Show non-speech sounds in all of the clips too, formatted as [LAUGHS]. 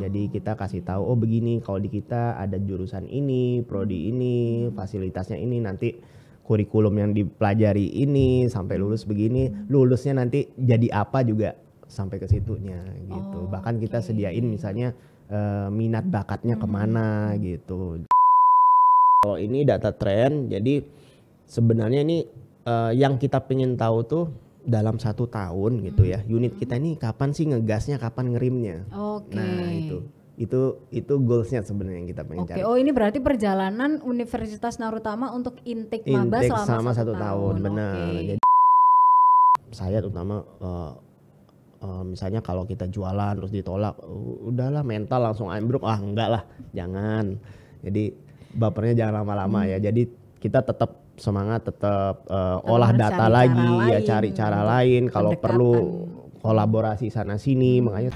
Jadi oh. kita kasih tahu oh begini kalau di kita ada jurusan ini, prodi ini, hmm. fasilitasnya ini nanti kurikulum yang dipelajari ini sampai lulus begini, hmm. lulusnya nanti jadi apa juga sampai ke situnya gitu. Oh, Bahkan kita okay. sediain misalnya uh, minat bakatnya hmm. kemana gitu. Kalau ini data tren, jadi sebenarnya ini uh, yang kita pengen tahu tuh dalam satu tahun gitu ya hmm. unit kita ini kapan sih ngegasnya kapan ngerimnya okay. nah itu itu itu goalsnya sebenarnya yang kita pengen okay. cari. Oh ini berarti perjalanan Universitas Narutama untuk intake, intake maba selama, selama satu, satu tahun, tahun. benar. Okay. Jadi saya terutama uh, uh, misalnya kalau kita jualan terus ditolak, uh, udahlah mental langsung ambruk ah enggak lah jangan. Jadi bapernya jangan lama-lama hmm. ya. Jadi kita tetap semangat tetap uh, olah data lagi cara ya lain. cari cara lain kalau perlu kolaborasi sana sini hmm. makanya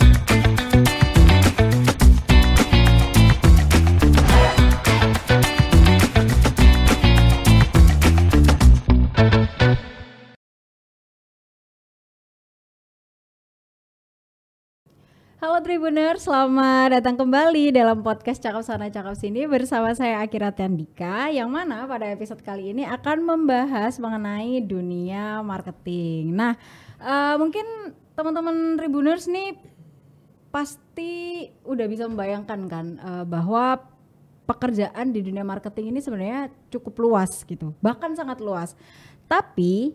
Halo Tribuner, selamat datang kembali dalam podcast Cakap Sana Cakap Sini bersama saya Akira Tandika yang mana pada episode kali ini akan membahas mengenai dunia marketing. Nah, uh, mungkin teman-teman Tribuners nih pasti udah bisa membayangkan kan uh, bahwa pekerjaan di dunia marketing ini sebenarnya cukup luas gitu, bahkan sangat luas. Tapi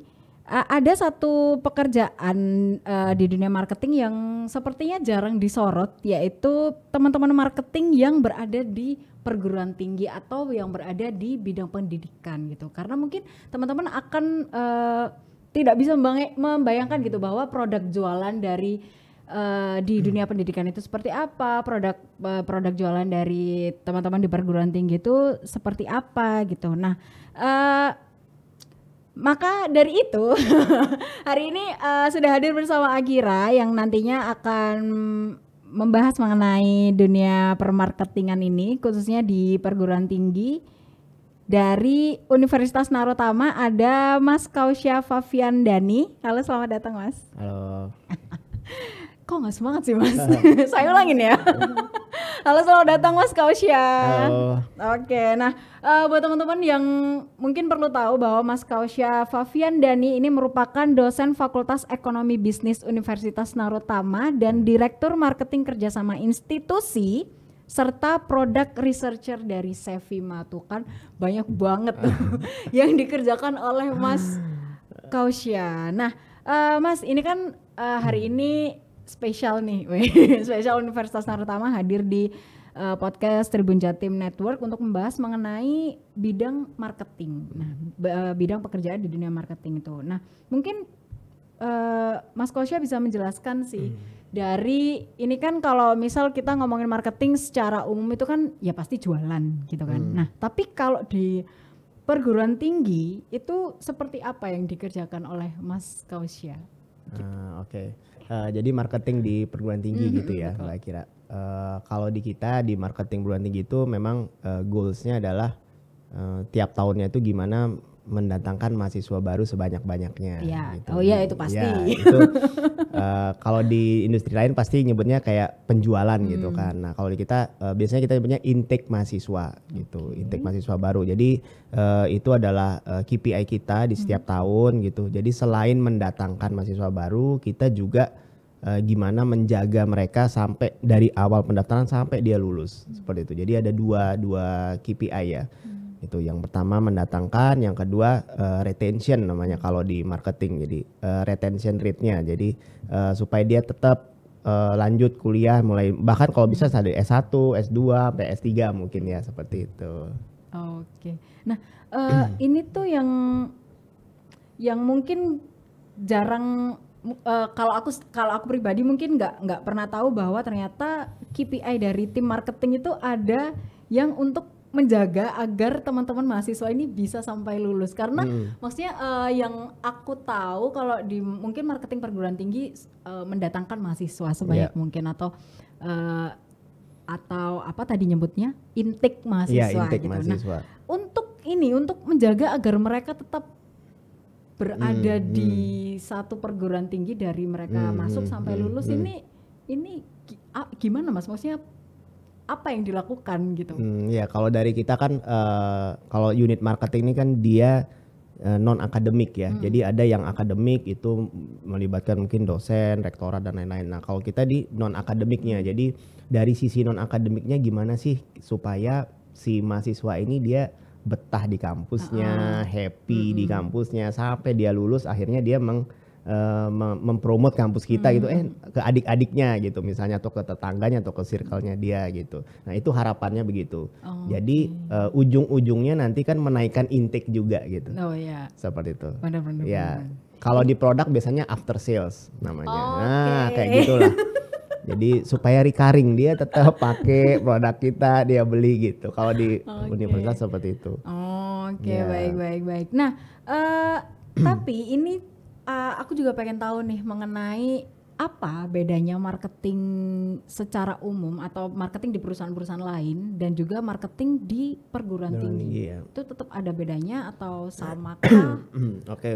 ada satu pekerjaan uh, di dunia marketing yang sepertinya jarang disorot yaitu teman-teman marketing yang berada di perguruan tinggi atau yang berada di bidang pendidikan gitu karena mungkin teman-teman akan uh, tidak bisa membayangkan gitu bahwa produk jualan dari uh, di dunia pendidikan itu seperti apa produk uh, produk jualan dari teman-teman di perguruan tinggi itu seperti apa gitu nah uh, maka dari itu [LAUGHS] hari ini uh, sudah hadir bersama Agira yang nantinya akan membahas mengenai dunia permarketingan ini khususnya di perguruan tinggi dari Universitas Narotama ada Mas Kausya Favian Dani. Halo, selamat datang Mas. Halo. [LAUGHS] Kok nggak semangat sih Mas? [LAUGHS] Saya ulangin ya. Halo selamat datang Mas Kausya. Halo. Oke, nah uh, buat teman-teman yang mungkin perlu tahu bahwa Mas Kausya Favian Dani ini merupakan dosen Fakultas Ekonomi Bisnis Universitas Narutama dan hmm. Direktur Marketing Kerjasama Institusi serta produk researcher dari Sevima tuh kan banyak banget tuh [LAUGHS] yang dikerjakan oleh Mas [LAUGHS] Kausya. Nah, uh, Mas ini kan uh, hari ini spesial nih, [LAUGHS] spesial Universitas Narutama hadir di uh, podcast Tribun Jatim Network untuk membahas mengenai bidang marketing. Nah, eh, bidang pekerjaan di dunia marketing itu. Nah, mungkin uh, Mas Kosya bisa menjelaskan sih hmm. dari ini kan kalau misal kita ngomongin marketing secara umum itu kan ya pasti jualan gitu kan. Hmm. Nah, tapi kalau di perguruan tinggi itu seperti apa yang dikerjakan oleh Mas Kausia? Gitu. Uh, ah, Oke. Okay uh, jadi marketing di perguruan tinggi mm -hmm, gitu ya betul. kira uh, kalau di kita di marketing perguruan tinggi itu memang uh, goalsnya adalah uh, tiap tahunnya itu gimana mendatangkan mahasiswa baru sebanyak-banyaknya. Ya. Gitu. Oh iya itu pasti. Ya, [LAUGHS] itu uh, kalau di industri lain pasti nyebutnya kayak penjualan gitu hmm. gitu kan. Nah kalau di kita uh, biasanya kita nyebutnya intake mahasiswa gitu, okay. intake mahasiswa baru. Jadi uh, itu adalah uh, KPI kita di hmm. setiap hmm. tahun gitu. Jadi selain mendatangkan mahasiswa baru, kita juga uh, gimana menjaga mereka sampai dari awal pendaftaran sampai dia lulus hmm. seperti itu. Jadi ada dua dua KPI ya. Hmm itu yang pertama mendatangkan yang kedua uh, retention namanya kalau di marketing jadi uh, retention rate-nya jadi uh, supaya dia tetap uh, lanjut kuliah mulai bahkan kalau bisa ada S1, S2, ps S3 mungkin ya seperti itu. Oke. Nah, uh, [CLEARS THROAT] ini tuh yang yang mungkin jarang uh, kalau aku kalau aku pribadi mungkin nggak nggak pernah tahu bahwa ternyata KPI dari tim marketing itu ada yang untuk menjaga agar teman-teman mahasiswa ini bisa sampai lulus karena hmm. maksudnya uh, yang aku tahu kalau di mungkin marketing perguruan tinggi uh, mendatangkan mahasiswa sebanyak yeah. mungkin atau uh, atau apa tadi nyebutnya intake mahasiswa yeah, iya, gitu. Nah, mahasiswa. Nah, untuk ini untuk menjaga agar mereka tetap berada hmm, di hmm. satu perguruan tinggi dari mereka hmm, masuk hmm, sampai hmm, lulus hmm, ini ini gimana Mas maksudnya apa yang dilakukan gitu? Hmm, ya kalau dari kita kan uh, kalau unit marketing ini kan dia uh, eh, non akademik ya, hmm. jadi ada yang akademik itu melibatkan mungkin dosen, rektorat dan lain-lain. Nah kalau kita di non akademiknya, jadi dari sisi non akademiknya gimana sih supaya si mahasiswa ini dia betah di kampusnya, uh ah, -huh. Ah. happy hmm. di kampusnya sampai dia lulus akhirnya dia meng uh, eh, mempromot kampus kita gitu. hmm. gitu eh ke adik-adiknya gitu misalnya atau ke tetangganya atau ke circle-nya dia gitu. Nah, itu harapannya begitu. Oh. Jadi uh, ujung-ujungnya nanti kan menaikkan intake juga gitu. Oh iya. Seperti itu. Benar-benar. Ya. Kalau di produk biasanya after sales namanya. Oh, okay. Nah, kayak gitulah. [LAUGHS] Jadi supaya recurring dia tetap pakai produk kita dia beli gitu. Kalau di okay. universitas seperti itu. Oh, oke okay. ya. baik baik baik. Nah, uh, tapi ini uh, aku juga pengen tahu nih mengenai apa bedanya marketing secara umum atau marketing di perusahaan-perusahaan lain dan juga marketing di perguruan Dengan tinggi iya. itu tetap ada bedanya atau [CLEARS THROAT] sama kah? Oke, okay.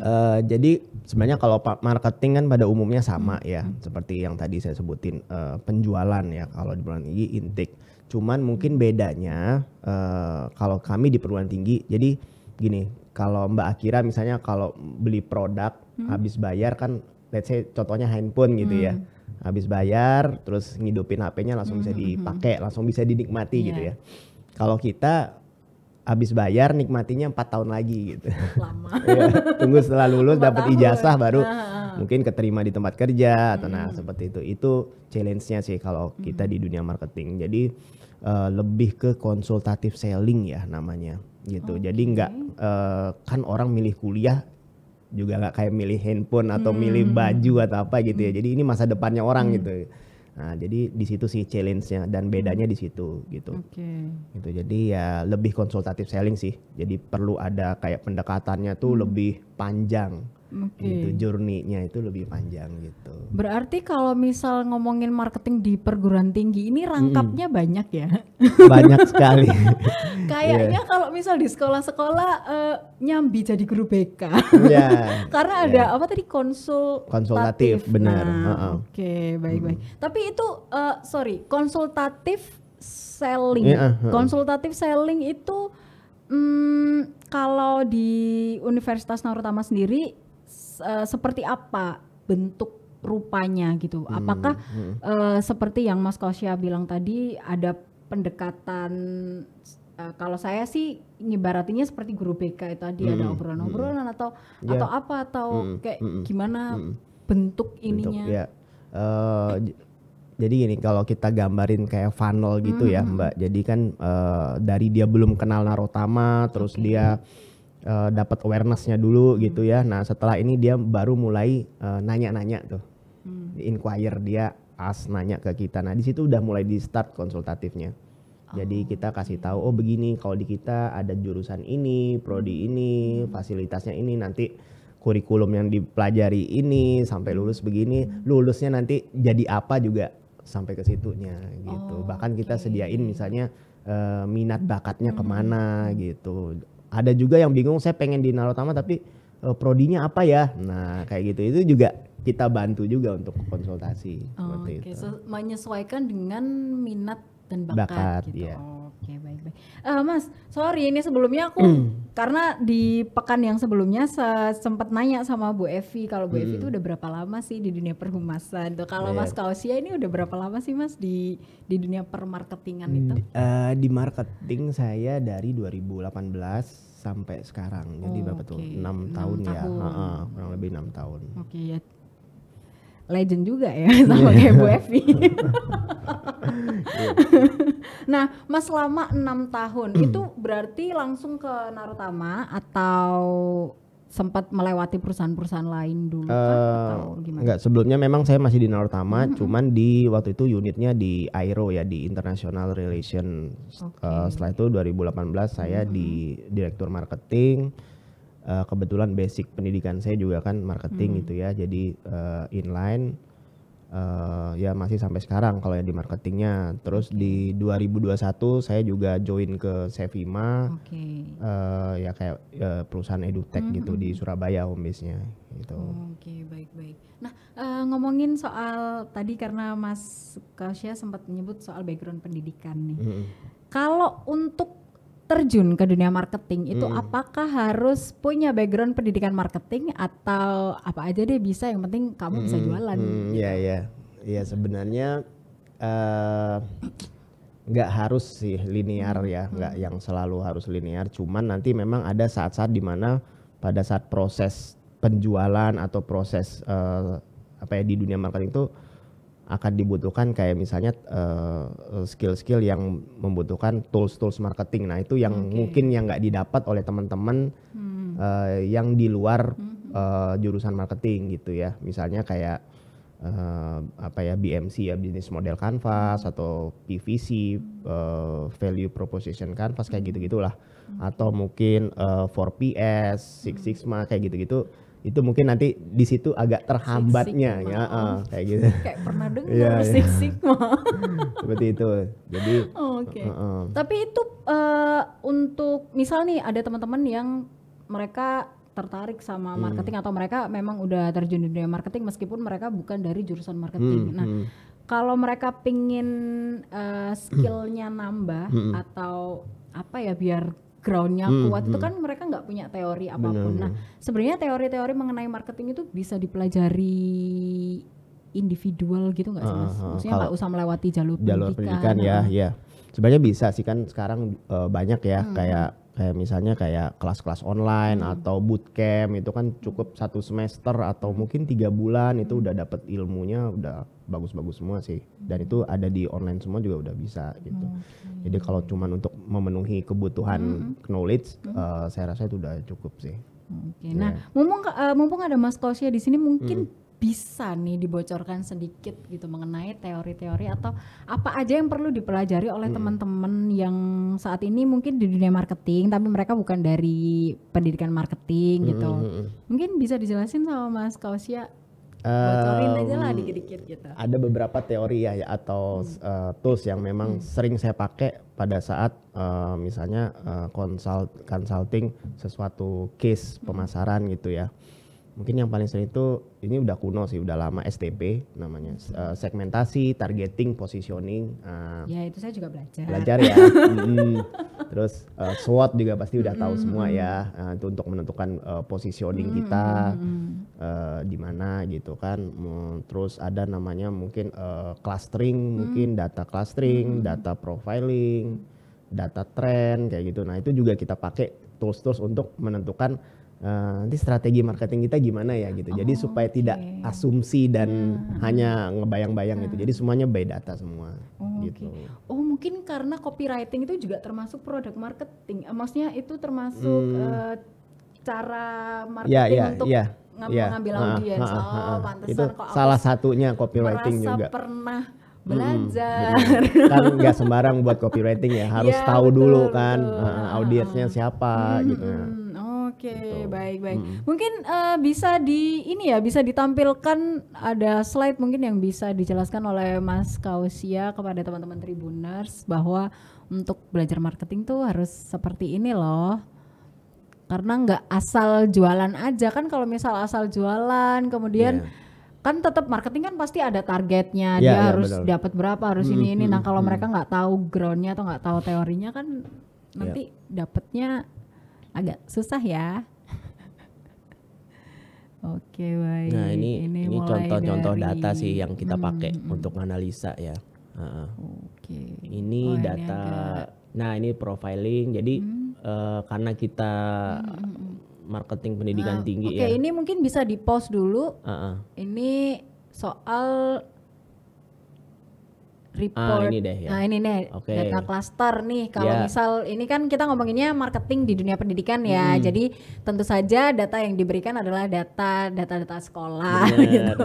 uh, jadi sebenarnya kalau marketing kan pada umumnya sama hmm. ya hmm. seperti yang tadi saya sebutin uh, penjualan ya kalau di perguruan tinggi intik. Cuman mungkin hmm. bedanya uh, kalau kami di perguruan tinggi jadi gini kalau Mbak Akira misalnya kalau beli produk hmm. habis bayar kan let's say contohnya handphone gitu ya. hmm. ya. Habis bayar terus ngidupin HP-nya langsung hmm. bisa hmm, hmm. dipakai, langsung bisa dinikmati yeah. gitu iya. ya. Kalau kita habis bayar nikmatinya empat tahun lagi gitu. Lama. [LAUGHS] ya, tunggu setelah lulus dapat ijazah baru nah. mungkin keterima di tempat kerja hmm. atau nah hmm. seperti itu. Itu challenge-nya sih kalau kita hmm. di dunia marketing. Jadi uh, lebih ke konsultatif selling ya namanya gitu. Okay. Oh, jadi nggak uh, kan orang milih kuliah juga nggak kayak milih handphone atau hmm. milih baju atau apa gitu ya. Hmm. Jadi ini masa depannya orang hmm. gitu. Nah, jadi di situ sih challenge-nya dan bedanya di situ gitu. Oke. Okay. Gitu. Jadi ya lebih konsultatif selling sih. Jadi perlu ada kayak pendekatannya tuh hmm. lebih panjang okay. gitu journey-nya itu lebih panjang gitu. Berarti kalau misal ngomongin marketing di perguruan tinggi ini rangkapnya banyak ya? Banyak sekali. [LAUGHS] Kayaknya yeah. kalau misal di sekolah-sekolah uh, nyambi jadi guru BK. yeah. [LAUGHS] Karena yeah. ada iya. apa tadi konsul konsultatif benar. Nah, uh -uh. Oke, okay, baik-baik. Mm. Tapi itu uh, sorry, konsultatif selling. Yeah, iya, uh -huh. Konsultatif selling itu Hmm, kalau di Universitas Narutama sendiri uh, seperti apa bentuk rupanya gitu. Hmm, Apakah hmm. Uh, seperti yang Mas Kosya bilang tadi ada pendekatan uh, kalau saya sih ngibaratinya seperti guru BK itu tadi hmm. ada obrolan-obrolan hmm. atau yeah. atau apa atau hmm. kayak hmm. hmm. gimana hmm. bentuk ininya. Bentuk, ya. uh, jadi gini kalau kita gambarin kayak funnel gitu ya, -hmm. ya Mbak. Jadi kan uh, dari dia belum kenal Narotama terus okay. dia uh, dapat awarenessnya dulu hmm. gitu ya. Nah setelah ini dia baru mulai eh, nanya-nanya uh, tuh, hmm. inquire dia as nanya ke kita. Nah di situ udah mulai di start konsultatifnya. Jadi oh. kita kasih tahu oh begini kalau di kita ada jurusan ini, prodi hmm. ini, fasilitasnya ini nanti kurikulum yang dipelajari ini sampai lulus begini, hmm. lulusnya nanti jadi apa juga sampai ke situnya gitu. Oh, Bahkan okay. kita sediain misalnya uh, minat bakatnya hmm. kemana gitu ada juga yang bingung saya pengen di narotama tapi uh, prodinya apa ya? Nah, kayak gitu. Itu juga kita bantu juga untuk konsultasi. Oh, Oke, okay. so, menyesuaikan dengan minat dan bakat, bakat gitu. Yeah. Oke, baik-baik. Uh, Mas, sorry ini sebelumnya aku mm. karena di pekan yang sebelumnya se sempat nanya sama Bu Evi kalau Bu mm. Evi itu hmm. udah berapa lama sih di dunia perhumasan? kalau yeah. Mas Kausia ini udah berapa lama sih Mas di di dunia permarketingan mm. itu? Uh, di marketing saya dari 2018 sampai sekarang. Jadi oh, berapa okay. tuh? 6, 6 tahun, tahun. ya. Ha -ha, kurang lebih 6 tahun. Oke, okay, ya legend juga ya iya. sama yeah. kayak Bu Evi. [LAUGHS] nah, Mas lama enam tahun hmm. itu berarti langsung ke Narutama atau sempat melewati perusahaan-perusahaan lain dulu uh, kan atau gimana? Enggak, sebelumnya memang saya masih di Narutama, mm-hmm. cuman di waktu itu unitnya di Airo ya di International Relation. Okay. Uh, eh, setelah itu 2018 saya mm-hmm. di direktur marketing uh, kebetulan basic pendidikan saya juga kan marketing hmm. gitu ya jadi uh, inline uh, ya masih sampai sekarang kalau yang di marketingnya terus okay. di 2021 saya juga join ke Sevima okay. uh, ya kayak uh, perusahaan edutech hmm. gitu di Surabaya home base nya gitu oh, oke okay. baik baik nah uh, ngomongin soal tadi karena Mas Kasia sempat menyebut soal background pendidikan nih hmm. kalau untuk terjun ke dunia marketing itu hmm. apakah harus punya background pendidikan marketing atau apa aja deh bisa yang penting kamu hmm. bisa jualan hmm. Gitu. Iya ya iya iya sebenarnya eh, nggak uh, harus sih linear hmm, ya hmm. nggak hmm. yang selalu harus linear cuman nanti memang ada saat-saat dimana pada saat proses penjualan atau proses uh, apa ya di dunia marketing itu akan dibutuhkan kayak misalnya eh, skill-skill uh, yang membutuhkan tools-tools marketing. Nah itu yang okay. mungkin yang nggak didapat oleh teman-teman hmm. uh, yang di luar hmm. uh, jurusan marketing gitu ya. Misalnya kayak uh, apa ya BMC ya bisnis model canvas hmm. atau PVC uh, value proposition canvas kayak hmm. gitu gitulah. Hmm. Atau mungkin uh, 4PS, Six hmm. Sigma kayak gitu-gitu itu mungkin nanti di situ agak terhambatnya Sik ya uh, kayak gitu [LAUGHS] kayak pernah [LAUGHS] dengar yeah, iya. Sigma [LAUGHS] seperti itu jadi oh, oke okay. uh, uh. tapi itu uh, untuk misal nih ada teman-teman yang mereka tertarik sama hmm. marketing hmm. atau mereka memang udah terjun di dunia marketing meskipun mereka bukan dari jurusan marketing hmm, nah hmm. kalau mereka pingin uh, [CLEARS THROAT] skillnya nambah hmm. atau apa ya biar backgroundnya hmm, kuat hmm. itu kan mereka nggak punya teori apapun. Nah, benar, nah sebenarnya teori-teori mengenai marketing itu bisa dipelajari individual gitu nggak sih Uh, uh, Maksudnya nggak usah melewati jalur, jalur pendidikan, pendidikan ya, ya. Sebenarnya bisa sih kan sekarang uh, banyak ya hmm. kayak kayak misalnya kayak kelas-kelas online hmm. atau bootcamp itu kan cukup satu semester atau mungkin tiga bulan itu udah dapet ilmunya udah bagus-bagus semua sih dan itu ada di online semua juga udah bisa gitu hmm. jadi kalau cuman untuk memenuhi kebutuhan hmm. hmm. knowledge hmm. Uh, saya rasa itu udah cukup sih Oke, okay. Iya. yeah. nah mumpung uh, mumpung ada Mas Kosya di sini mungkin hmm bisa nih dibocorkan sedikit gitu mengenai teori-teori atau apa aja yang perlu dipelajari oleh hmm. teman-teman yang saat ini mungkin di dunia marketing tapi mereka bukan dari pendidikan marketing hmm. gitu. Hmm, hmm. Mungkin bisa dijelasin sama Mas Kausia bocorin um, aja lah dikit-dikit gitu. Ada beberapa teori ya, ya atau hmm. uh, tools yang memang hmm. sering saya pakai pada saat uh, misalnya uh, consult consulting sesuatu case hmm. pemasaran gitu ya mungkin yang paling sering itu ini udah kuno sih udah lama STP namanya uh, segmentasi targeting positioning uh, ya itu saya juga belajar belajar ya [LAUGHS] mm, terus uh, SWOT juga pasti udah tahu mm. semua ya uh, itu untuk menentukan uh, positioning mm. kita uh, di mana gitu kan terus ada namanya mungkin uh, clustering mm. mungkin data clustering mm. data profiling data trend kayak gitu nah itu juga kita pakai tools-tools untuk menentukan uh, nanti strategi marketing kita gimana ya gitu. Jadi oh, supaya okay. tidak asumsi dan yeah. hanya ngebayang-bayang yeah. gitu. Nah. Jadi semuanya by data semua. Oh, gitu. Okay. Oh mungkin karena copywriting itu juga termasuk produk marketing. Eh, maksudnya itu termasuk hmm. uh, cara marketing yeah, yeah, untuk yeah. Ya. Ngambil, yeah. ngambil audience. audiens. Ha, ha, ha, ha. Oh pantesan itu kok salah satunya copywriting merasa juga. pernah belajar. Hmm, kan [LAUGHS] nggak sembarang buat copywriting ya, harus yeah, tahu betul, dulu kan, betul. kan uh, audiensnya siapa hmm, gitu. Hmm Oke, okay, gitu. baik baik. Hmm. Mungkin uh, bisa di ini ya, bisa ditampilkan ada slide mungkin yang bisa dijelaskan oleh Mas Kausia kepada teman-teman Tribuners bahwa untuk belajar marketing tuh harus seperti ini loh. Karena nggak asal jualan aja kan kalau misal asal jualan kemudian yeah kan tetap marketing kan pasti ada targetnya yeah, dia yeah, harus dapat berapa harus hmm, ini ini nah kalau hmm. mereka nggak tahu groundnya atau nggak tahu teorinya kan iya. nanti yeah. dapatnya agak susah ya. [LAUGHS] Oke baik. Nah ini ini contoh-contoh dari... data sih yang kita hmm, pakai hmm, hmm. untuk analisa ya. Uh, Oke. Okay. Ini oh, data. Ini Nah ini profiling. Jadi hmm. uh, karena kita hmm, marketing pendidikan uh, tinggi okay, ya. Oke ini mungkin bisa di post dulu. Uh -uh. Ini soal report. Ah, ini deh ya. Nah, ini deh okay. data cluster nih. Kalau yeah. misal ini kan kita ngomonginnya marketing di dunia pendidikan ya. Hmm. Jadi tentu saja data yang diberikan adalah data data-data sekolah [LAUGHS] gitu.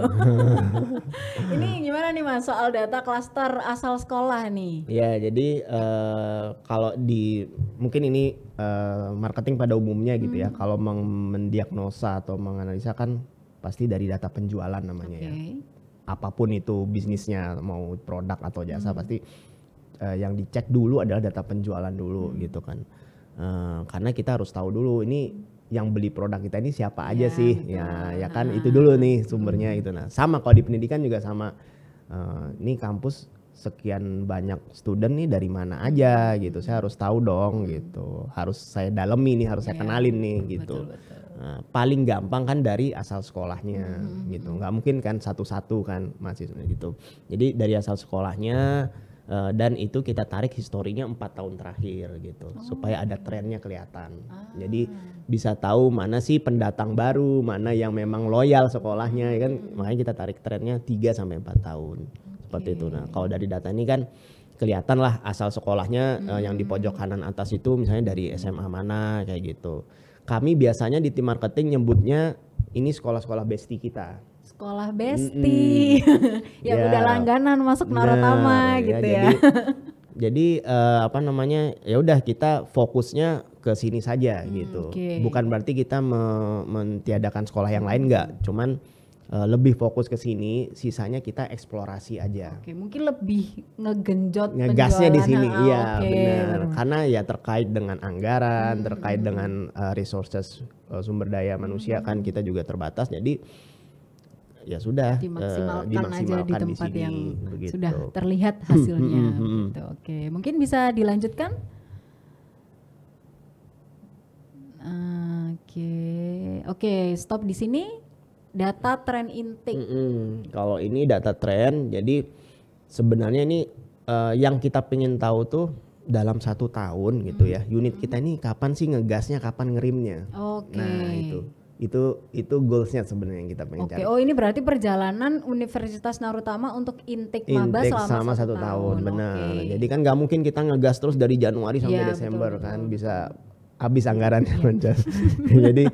ini gimana nih Mas soal data cluster asal sekolah nih? Ya, jadi uh, kalau di mungkin ini uh, marketing pada umumnya gitu ya. hmm. ya. Kalau mendiagnosa atau menganalisa kan pasti dari data penjualan namanya okay. ya apapun itu bisnisnya mau produk atau jasa hmm. pasti uh, yang dicek dulu adalah data penjualan dulu hmm. gitu kan uh, karena kita harus tahu dulu ini yang beli produk kita ini siapa aja ya, sih betul. ya ya kan ah. itu dulu nih sumbernya hmm. gitu nah sama kalau di pendidikan juga sama uh, ini kampus sekian banyak student nih dari mana aja gitu saya harus tahu dong hmm. gitu harus saya dalami nih harus saya ya, kenalin nih gitu betul, betul. Nah, paling gampang kan dari asal sekolahnya hmm. gitu nggak mungkin kan satu-satu kan masih gitu jadi dari asal sekolahnya uh, dan itu kita tarik historinya empat tahun terakhir gitu oh. supaya ada trennya kelihatan ah. jadi bisa tahu mana sih pendatang baru mana yang memang loyal sekolahnya ya kan hmm. makanya kita tarik trennya 3 sampai empat tahun okay. seperti itu nah kalau dari data ini kan kelihatan lah asal sekolahnya hmm. uh, yang di hmm. pojok kanan atas itu misalnya dari SMA mana kayak gitu kami biasanya di tim marketing nyebutnya ini sekolah-sekolah besti kita. Sekolah besti. Mm [LAUGHS] ya, ya udah langganan masuk Narotama nah, gitu ya. ya. Jadi, [LAUGHS] jadi uh, apa namanya? Ya udah kita fokusnya ke sini saja hmm, gitu. Okay. Bukan berarti kita me mentiadakan sekolah yang lain enggak, cuman Eh, lebih fokus ke sini, sisanya kita eksplorasi aja. Oke, mungkin lebih ngegenjot ngegasnya di sini, ah, iya okay. benar. Karena ya terkait dengan anggaran, hmm. terkait dengan uh, resources uh, sumber daya hmm. manusia hmm. kan kita juga terbatas. Jadi ya sudah dimaksimalkan, uh, dimaksimalkan aja di tempat di sini, yang begitu. sudah terlihat hasilnya. Hmm, hmm, gitu. Oke, mungkin bisa dilanjutkan. Nah, oke, okay. oke, okay, stop di sini data trend intake. Mm -hmm. Kalau ini data trend, jadi sebenarnya ini uh, yang kita pengen tahu tuh dalam satu tahun gitu mm -hmm. ya, mm-hmm. unit kita ini kapan sih ngegasnya, kapan ngerimnya. Oke. Okay. Nah itu itu itu goalsnya sebenarnya yang kita pengen okay. cari. Oh ini berarti perjalanan Universitas Narutama untuk intake, intake maba selama sama satu tahun, benar. Okay. Jadi kan nggak mungkin kita ngegas terus dari Januari sampai ya, Desember kan, betul, kan bisa habis anggaran iya. [LAUGHS] Mencas. Jadi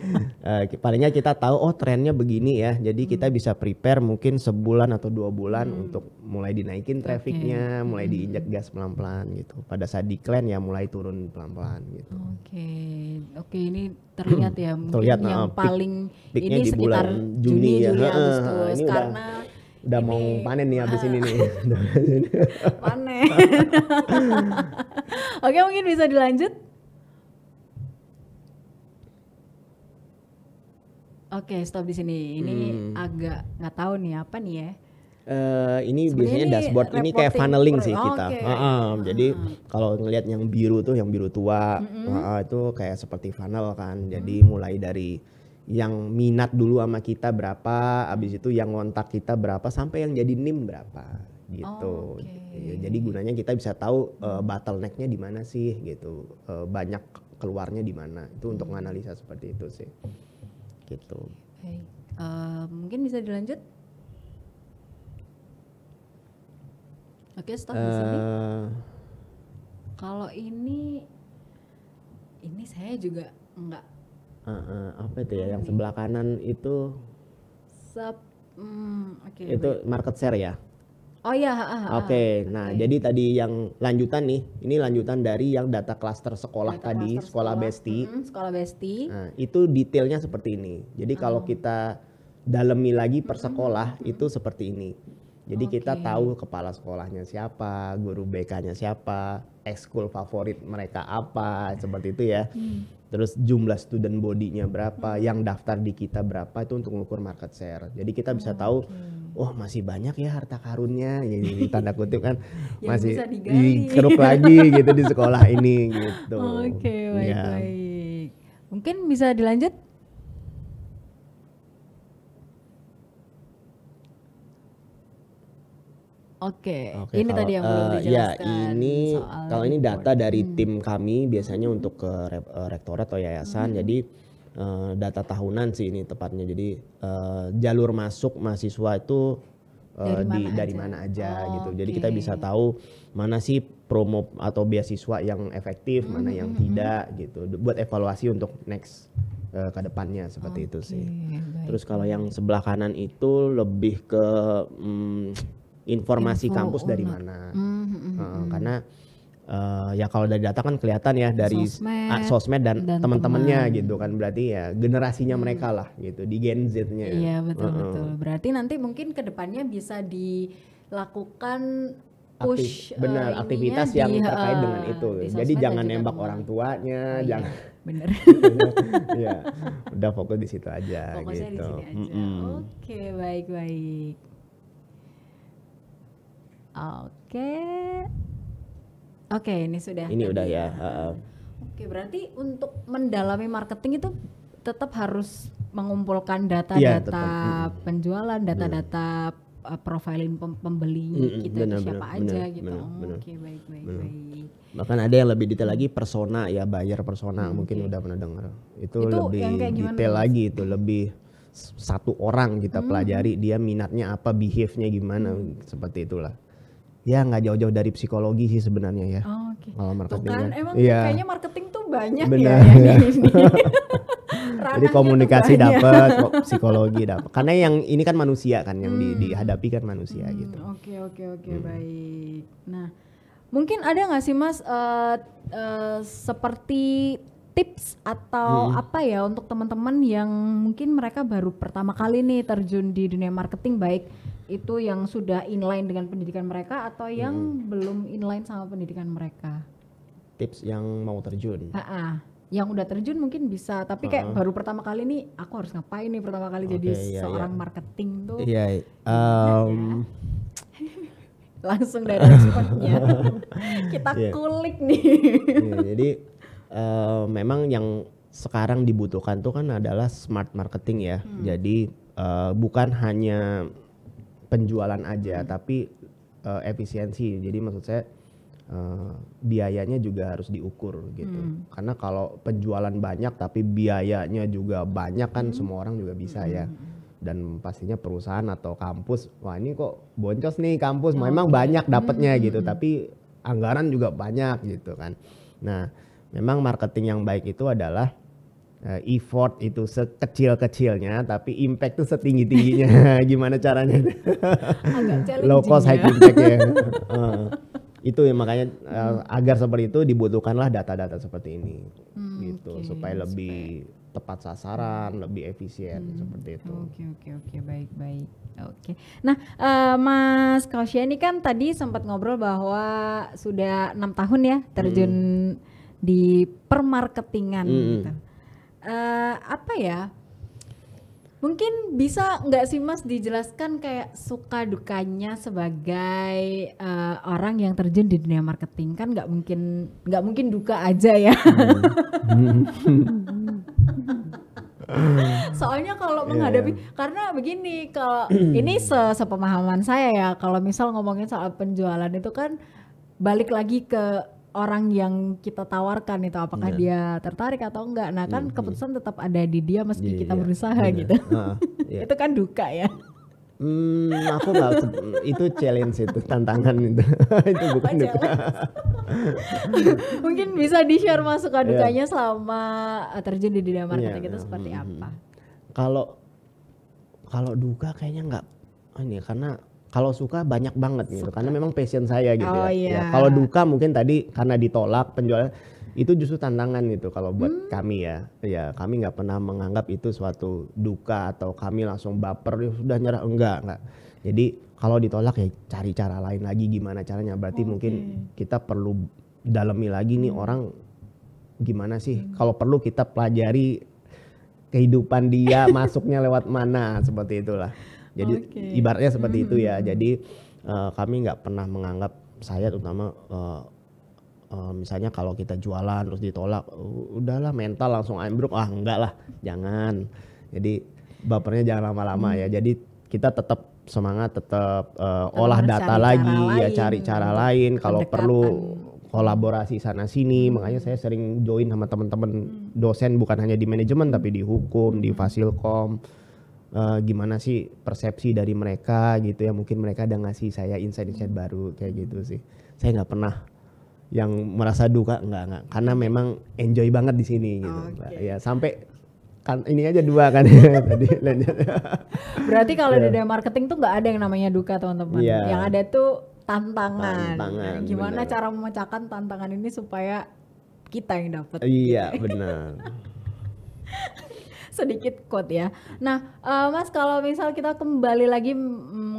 uh, palingnya kita tahu oh trennya begini ya. Jadi hmm. kita bisa prepare mungkin sebulan atau dua bulan hmm. untuk mulai dinaikin trafficnya, okay. mulai hmm. diinjak gas pelan-pelan gitu. Pada saat decline ya mulai turun pelan-pelan gitu. Oke, okay. oke okay, ini terlihat ya terlihat, yang nah, paling peak, ini di sekitar bulan Juni, Juni ya. Juni, Agustus ini karena udah udah ini, mau panen nih habis uh, ini nih. [LAUGHS] panen. [LAUGHS] Oke, mungkin bisa dilanjut. Oke, okay, stop di sini. Ini hmm. agak nggak tahu nih apa nih ya. Uh, ini Sebenarnya biasanya ini dashboard ini kayak funneling sih kita. Okay. Uh, uh, ah. uh. Jadi kalau ngelihat yang biru tuh yang biru tua mm -hmm. uh, itu kayak seperti funnel kan. Jadi mm. mulai dari yang minat dulu sama kita berapa, abis itu yang ngontak kita berapa sampai yang jadi nim berapa gitu. Oh, okay. Iya, jadi gunanya kita bisa tahu uh, bottlenecknya di mana sih gitu. Uh, banyak keluarnya di mana. Itu untuk menganalisa seperti itu sih gitu. Baik. Uh, mungkin bisa dilanjut? Oke, okay, stop uh, di sini. Eh. Kalau ini, ini saya juga enggak Uh, uh, apa itu ya? Yang sebelah kanan itu. Sub. um, hmm, okay, itu baik. market share ya? Oh iya. Oke, okay, nah okay. jadi tadi yang lanjutan nih, ini lanjutan dari yang data klaster sekolah data tadi, cluster sekolah, sekolah besti. -hmm, sekolah besti. Nah, itu detailnya seperti ini. Jadi kalau oh. kita dalami lagi per sekolah -hmm. itu seperti ini. Jadi okay. kita tahu kepala sekolahnya siapa, guru BK-nya siapa, ekskul favorit mereka apa, seperti itu ya. Mm. Terus jumlah student body-nya berapa, mm. yang daftar di kita berapa itu untuk mengukur market share. Jadi kita bisa oh, tahu okay wah oh, masih banyak ya harta karunnya ya tanda kutip kan [LAUGHS] masih dikeruk lagi gitu di sekolah ini gitu. Oke, okay, baik ya. baik. Mungkin bisa dilanjut? Oke, okay. ini kalau, tadi yang belum uh, dijelaskan. Ya, ini kalau ini data dari hmm. tim kami biasanya untuk ke eh, rektorat atau yayasan. Hmm. Jadi Eh, data tahunan sih ini tepatnya. Jadi uh, jalur masuk mahasiswa itu uh, dari, mana di, aja? mana aja oh, gitu. Jadi okay. kita bisa tahu mana sih promo atau beasiswa yang efektif, mana yang hmm, hmm, hmm. tidak gitu. Buat evaluasi untuk next uh, ke depannya seperti okay, itu sih. Baik. Terus kalau yang sebelah kanan itu lebih ke um, informasi Info kampus dari oh, mana. Mm hmm, uh, Karena uh, ya kalau dari data kan kelihatan ya dari sosmed, uh, sosmed dan, dan teman-temannya teman. gitu kan berarti ya generasinya hmm. mereka lah gitu di Gen Z-nya. Iya betul uh -uh. betul. Berarti nanti mungkin kedepannya bisa dilakukan push Aktif, benar uh, aktivitas yang terkait eh, dengan itu. Jadi jangan nembak orang tuanya, oh, iya, jangan [LAUGHS] [LAUGHS] iya. Bener. ya, udah fokus di situ aja Fokusnya gitu. di Mm Oke, baik-baik. Oke. Okay. Oke, ini sudah. Ini udah ya. ya. Oke, berarti untuk mendalami marketing itu tetap harus mengumpulkan data-data ya, penjualan, data-data uh, profiling pem pembeli mm -mm, gitu siapa bener, aja bener, gitu. oh, Oke, baik baik bener. baik. Bahkan ada yang lebih detail lagi persona ya buyer persona hmm, mungkin okay. udah pernah dengar. Itu, itu lebih detail lagi itu lebih satu orang kita hmm. pelajari dia minatnya apa, behave-nya gimana hmm. seperti itulah ya nggak jauh-jauh dari psikologi sih sebenarnya ya. Oh, Oke. Okay. Kalau marketing. Tuh kan, ya. emang ya. kayaknya marketing tuh banyak ya Benar, ya. ya. Ini. [LAUGHS] [LAUGHS] Jadi komunikasi dapat, psikologi dapat. Karena yang ini kan manusia kan yang hmm. dihadapi kan manusia hmm, gitu. Oke okay, oke okay, oke okay, hmm. baik. Nah mungkin ada nggak sih mas uh, uh, seperti tips atau hmm. apa ya untuk teman-teman yang mungkin mereka baru pertama kali nih terjun di dunia marketing baik itu yang sudah inline dengan pendidikan mereka atau yang hmm. belum inline sama pendidikan mereka? Tips yang mau terjun. Uh Yang udah terjun mungkin bisa, tapi kayak uh baru pertama kali nih aku harus ngapain nih pertama kali okay, jadi iya, iya, seorang iya. marketing tuh. Iya. Um, [LAUGHS] Langsung dari responnya. [LAUGHS] Kita iya. kulik nih. iya, jadi uh, memang yang sekarang dibutuhkan tuh kan adalah smart marketing ya. Hmm. Jadi uh, bukan hanya penjualan aja, hmm. tapi uh, efisiensi. Jadi maksud saya uh, biayanya juga harus diukur gitu. Hmm. Karena kalau penjualan banyak tapi biayanya juga banyak kan hmm. semua orang juga bisa ya. hmm. ya. Dan pastinya perusahaan atau kampus, wah ini kok boncos nih kampus, ya, memang okay. banyak dapatnya hmm. gitu, tapi anggaran juga banyak gitu kan. Nah, memang marketing yang baik itu adalah Eh, effort itu sekecil-kecilnya tapi impact tuh setinggi-tingginya [LAUGHS] gimana caranya [LAUGHS] low cost ya. high impact ya [LAUGHS] eh, itu ya makanya uh, agar seperti itu dibutuhkanlah data-data seperti ini hmm, gitu okay. supaya lebih supaya tepat sasaran, lebih efisien hmm. seperti itu. Oke okay, oke okay, oke okay. baik baik. Oke. Nah, uh, Mas Kausia ini kan tadi sempat ngobrol bahwa sudah enam tahun ya terjun hmm. di permarketingan hmm. gitu uh, apa ya? Mungkin bisa nggak sih Mas dijelaskan kayak suka dukanya sebagai uh, orang yang terjun di dunia marketing kan nggak mungkin nggak mungkin duka aja ya. [LAUGHS] Soalnya kalau iya. menghadapi yeah. karena begini kalau [CLEARS THROAT] ini se sepemahaman saya ya kalau misal ngomongin soal penjualan itu kan balik lagi ke orang yang kita tawarkan itu apakah yeah. dia tertarik atau enggak. Nah, kan mm -hmm. keputusan tetap ada di dia meski yeah, kita yeah. berusaha yeah. gitu. Uh, [LAUGHS] yeah. itu kan duka ya. Hmm, aku nggak itu challenge itu tantangan itu [LAUGHS] itu oh, bukan duka. [LAUGHS] Mungkin bisa di share masuk iya. dukanya yeah. selama eh, terjun di dunia marketing yeah, itu yeah. seperti hmm, hmm, apa? Hmm. Kalau kalau duka kayaknya nggak ini karena kalau suka banyak banget gitu suka. karena memang passion saya gitu oh, ya. ya iya. ya kalau duka mungkin tadi karena ditolak penjualan itu justru tantangan gitu kalau buat hmm. kami ya ya kami nggak pernah menganggap itu suatu duka atau kami langsung baper ya sudah nyerah enggak enggak jadi kalau ditolak ya cari cara lain lagi gimana caranya berarti okay. mungkin kita perlu dalami lagi nih hmm. orang gimana sih hmm. kalau perlu kita pelajari kehidupan dia [LAUGHS] masuknya lewat mana seperti itulah jadi okay. ibaratnya seperti -hmm. itu ya. Hmm. Jadi uh, kami nggak pernah menganggap saya terutama uh, misalnya kalau kita jualan terus ditolak, udahlah mental langsung ambruk, ah enggak lah, jangan. Jadi bapernya jangan lama-lama hmm. ya. Jadi kita tetap semangat, tetap uh, olah data lagi cara ya, cari cara ya lain. Kalau perlu kolaborasi sana sini, hmm. makanya saya sering join sama teman-teman hmm. dosen bukan hanya di manajemen tapi di hukum, di hmm. fasilkom uh, gimana sih persepsi dari mereka gitu ya mungkin mereka ada ngasih saya insight-insight hmm. baru kayak gitu sih saya nggak pernah yang merasa duka nggak nggak karena hmm. memang enjoy banget di sini gitu oh, okay. ya sampai kan ini aja dua kan ya, [LAUGHS] tadi berarti kalau yeah. di dunia marketing tuh nggak ada yang namanya duka teman-teman yeah. yang ada tuh tantangan, tantangan nah, gimana bener. cara memecahkan tantangan ini supaya kita yang dapat iya benar [LAUGHS] sedikit quote ya. Nah, uh, Mas kalau misal kita kembali lagi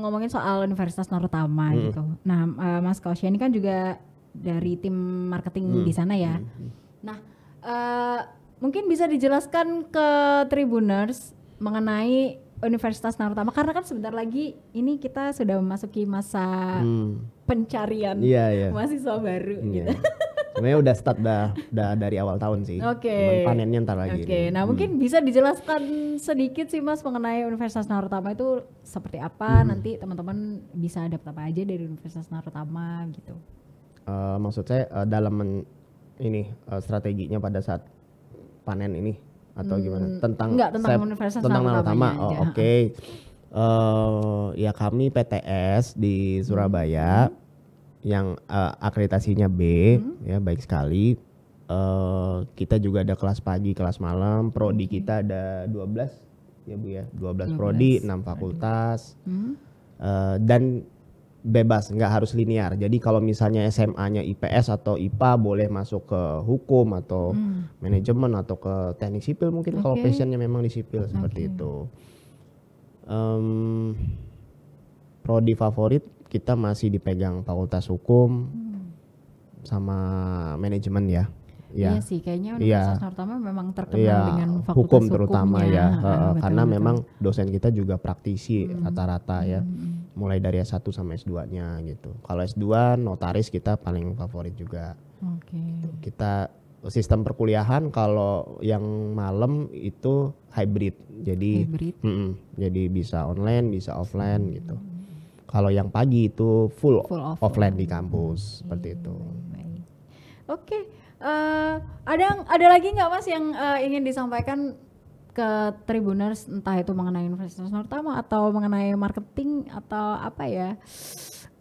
ngomongin soal Universitas Narutama hmm. gitu. Nah, uh, Mas Kausia ini kan juga dari tim marketing hmm. di sana ya. Hmm. Nah, uh, mungkin bisa dijelaskan ke Tribuners mengenai Universitas Narutama karena kan sebentar lagi ini kita sudah memasuki masa hmm. pencarian yeah, yeah. mahasiswa baru yeah. gitu. [LAUGHS] sebenarnya udah start dah, dah dari awal tahun sih. Oke. Okay. panennya ntar lagi. Oke. Okay. Nah hmm. mungkin bisa dijelaskan sedikit sih mas mengenai Universitas Narutama itu seperti apa hmm. nanti teman-teman bisa dapat apa aja dari Universitas Narutama gitu. Uh, maksud saya uh, dalam men, ini uh, strateginya pada saat panen ini atau hmm, gimana tentang enggak, tentang saya, Universitas tentang Narutama. Oh, Oke. Okay. Uh, ya kami PTS di Surabaya. Hmm yang uh, akreditasinya B hmm. ya baik sekali. Uh, kita juga ada kelas pagi, kelas malam. Prodi okay. Hmm. kita ada 12 ya Bu ya. 12, 12. prodi, 6 fakultas. Hmm. Uh, dan bebas, nggak harus linear. Jadi kalau misalnya SMA-nya IPS atau IPA boleh masuk ke hukum atau hmm. manajemen atau ke teknik sipil mungkin okay. kalau passionnya memang di sipil okay. seperti itu. Um, prodi favorit kita masih dipegang fakultas hukum hmm. sama manajemen ya. Ya. Iya sih, kayaknya iya. Universitas ya. Nortama memang terkenal ya, dengan fakultas hukum terutama hukumnya. ya, ah, karena betul. memang dosen kita juga praktisi hmm. rata-rata ya. hmm. ya, hmm. mulai dari S1 sampai S2-nya gitu. Kalau S2 notaris kita paling favorit juga. Okay. Gitu. Kita sistem perkuliahan kalau yang malam itu hybrid, jadi hybrid. Mm -mm, jadi bisa online, bisa offline hmm. gitu. Kalau yang pagi itu full, full offline. offline di kampus hmm. seperti iya, itu. Oke, okay. uh, eh, ada ada lagi nggak mas yang uh, ingin disampaikan ke Tribuners entah itu mengenai Universitas pertama atau mengenai marketing atau apa ya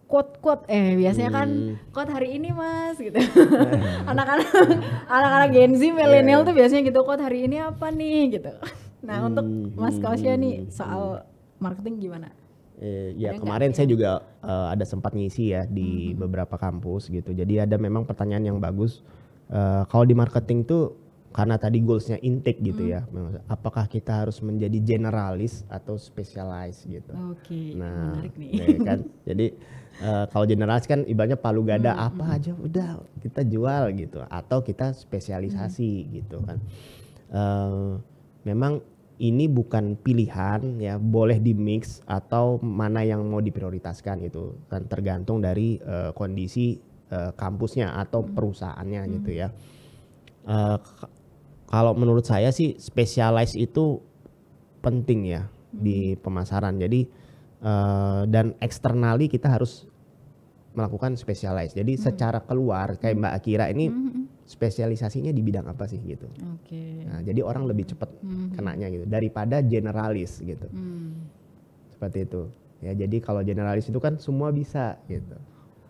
quote-quote eh biasanya kan hmm. kan quote hari ini mas gitu [LAUGHS] anak-anak anak-anak Gen Z iya. milenial yeah. tuh biasanya gitu quote hari ini apa nih gitu nah hmm. untuk Mas Kausya nih hmm. soal marketing gimana? Eh, ya iya kemarin saya iya. juga uh, ada sempat ngisi ya di hmm. beberapa kampus gitu. Jadi ada memang pertanyaan yang bagus. Uh, kalau di marketing tuh karena tadi goalsnya intake gitu hmm. ya, apakah kita harus menjadi generalis atau specialized gitu? Oke, okay. nah, menarik nih. Ya kan, jadi uh, kalau generalis kan ibaratnya palu gada hmm. apa aja udah kita jual gitu, atau kita spesialisasi hmm. gitu kan. Uh, memang ini bukan pilihan ya boleh di mix atau mana yang mau diprioritaskan gitu kan tergantung dari uh, kondisi uh, kampusnya atau hmm. perusahaannya hmm. gitu ya uh, kalau menurut saya sih specialize itu penting ya hmm. di pemasaran jadi uh, dan eksternali kita harus melakukan specialize jadi hmm. secara keluar kayak hmm. Mbak Akira ini hmm, hmm spesialisasinya di bidang apa sih gitu. Okay. Nah, jadi orang lebih cepat hmm. kenanya gitu daripada generalis gitu. Hmm. Seperti itu. Ya, jadi kalau generalis itu kan semua bisa gitu.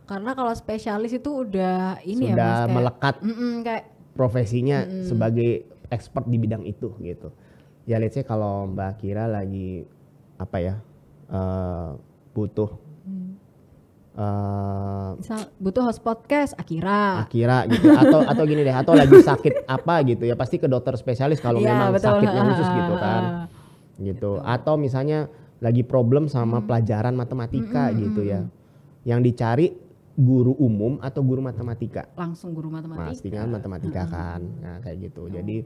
Karena kalau spesialis itu udah ini ya, Sudah ya Mas melekat mm -mm, kayak profesinya mm -mm. sebagai expert di bidang itu gitu. Ya let's say kalau Mbak Kira lagi apa ya uh, butuh uh, Misal butuh host podcast Akira Akira gitu atau [LAUGHS] atau gini deh atau lagi sakit apa gitu ya pasti ke dokter spesialis kalau ya, memang betul. sakitnya khusus gitu kan gitu atau misalnya lagi problem sama hmm. pelajaran matematika hmm, gitu ya yang dicari guru umum atau guru matematika langsung guru matematika pastinya matematika hmm. kan nah kayak gitu oh, jadi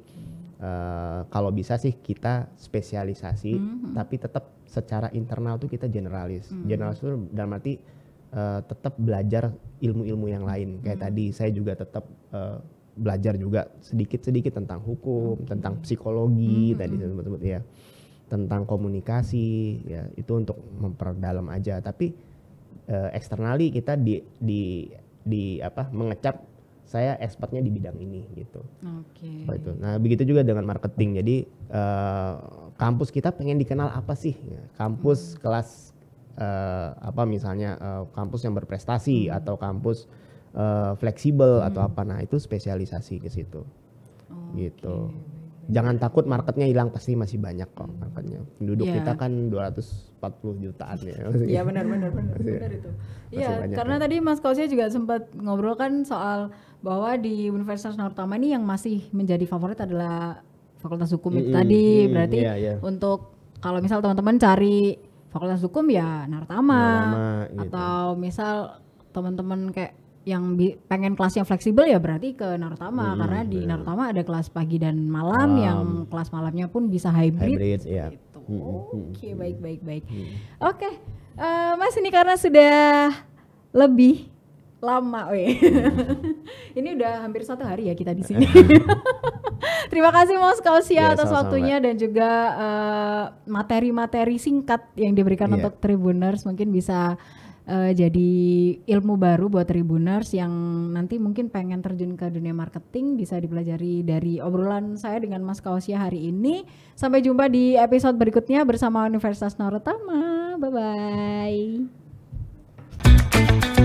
Uh, kalau bisa sih kita spesialisasi, -hmm. tapi tetap secara internal tuh kita generalis. Mm -hmm. Generalis itu dalam arti uh, tetap belajar ilmu-ilmu yang lain. Kayak hmm. tadi saya juga tetap uh, belajar juga sedikit-sedikit tentang hukum, hmm. tentang psikologi hmm. tadi sebut-sebut ya. Tentang komunikasi ya itu untuk memperdalam aja tapi uh, eksternali kita di di di apa mengecap saya expertnya di bidang ini gitu. Oke. Okay. Nah begitu juga dengan marketing. Jadi uh, kampus kita pengen dikenal apa sih? Ya, kampus hmm. kelas uh, apa misalnya uh, kampus yang berprestasi hmm. atau kampus uh, fleksibel hmm. atau apa nah itu spesialisasi ke situ okay. gitu Jangan takut marketnya hilang pasti masih banyak kok marketnya. Penduduk yeah. kita kan 240 jutaan ya. [LAUGHS] Iya benar benar benar itu. Iya karena ya. tadi Mas Kausia juga sempat ngobrol kan soal bahwa di Universitas Nortama ini yang masih menjadi favorit adalah Fakultas Hukum mm -hmm. itu tadi. Berarti yeah, yeah. untuk kalau misal teman-teman cari fakultas hukum ya nartama, nartama gitu. atau misal teman-teman kayak yang pengen kelas yang fleksibel ya berarti ke nartama hmm, karena di bener. nartama ada kelas pagi dan malam, malam yang kelas malamnya pun bisa hybrid. Hybrid iya. Gitu. ya. Oke, okay, baik baik baik. Hmm. Oke. Okay. Uh, eh, Mas ini karena sudah lebih lama hmm. ini udah hampir satu hari ya kita di sini. [LAUGHS] [LAUGHS] Terima kasih Mas Kausia yeah, atas waktunya dan juga eh, materi-materi uh, singkat yang diberikan yeah. untuk Tribuners mungkin bisa uh, jadi ilmu baru buat Tribuners yang nanti mungkin pengen terjun ke dunia marketing bisa dipelajari dari obrolan saya dengan Mas Kausia hari ini. Sampai jumpa di episode berikutnya bersama Universitas Narotama. Bye bye.